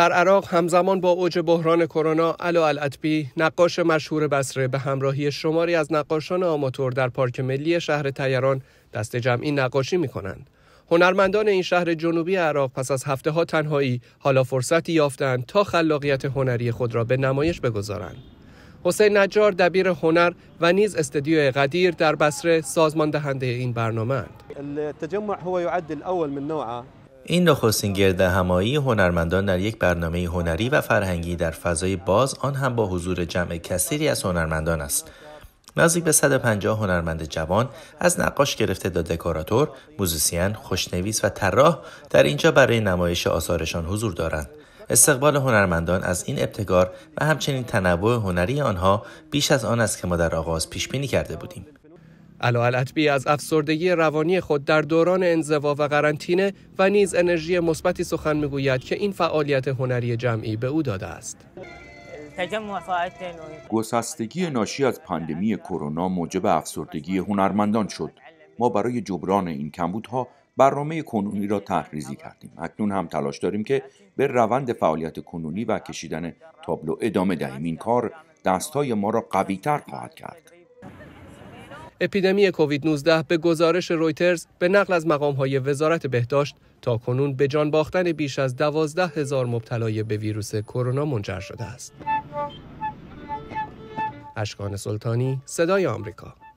در عراق همزمان با اوج بحران کرونا علا العتبی نقاش مشهور بصره به همراهی شماری از نقاشان آماتور در پارک ملی شهر تیران دست جمعی نقاشی می کنند. هنرمندان این شهر جنوبی عراق پس از هفته ها تنهایی حالا فرصتی یافتند تا خلاقیت هنری خود را به نمایش بگذارند. حسین نجار دبیر هنر و نیز استدیو قدیر در بصره سازمان دهنده این برنامه اند. هو یعد الاول من نوعه این نخستین گرده همایی هنرمندان در یک برنامه هنری و فرهنگی در فضای باز آن هم با حضور جمع کثیری از هنرمندان است نزدیک به 150 هنرمند جوان از نقاش گرفته تا دکوراتور، موزیسین، خوشنویس و طراح در اینجا برای نمایش آثارشان حضور دارند. استقبال هنرمندان از این ابتکار و همچنین تنوع هنری آنها بیش از آن است که ما در آغاز پیش بینی کرده بودیم. علتبی از افسردگی روانی خود در دوران انزوا و قرنطینه و نیز انرژی مثبتی سخن میگوید که این فعالیت هنری جمعی به او داده است. گسستگی ناشی از پاندمی کرونا موجب افسردگی هنرمندان شد. ما برای جبران این کمبودها برنامه کنونی را تحریزی کردیم. اکنون هم تلاش داریم که به روند فعالیت کنونی و کشیدن تابلو ادامه دهیم. این کار دستهای ما را قویتر خواهد کرد. اپیدمی کووید 19 به گزارش رویترز به نقل از مقامهای وزارت بهداشت تا کنون به جان باختن بیش از دوازده هزار مبتلای به ویروس کرونا منجر شده است. اشکان سلطانی، صدای آمریکا.